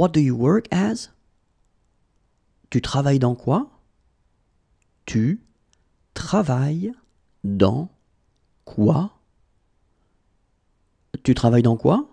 What do you work as? Tu travailles dans quoi? Tu travailles dans quoi? Tu travailles dans quoi?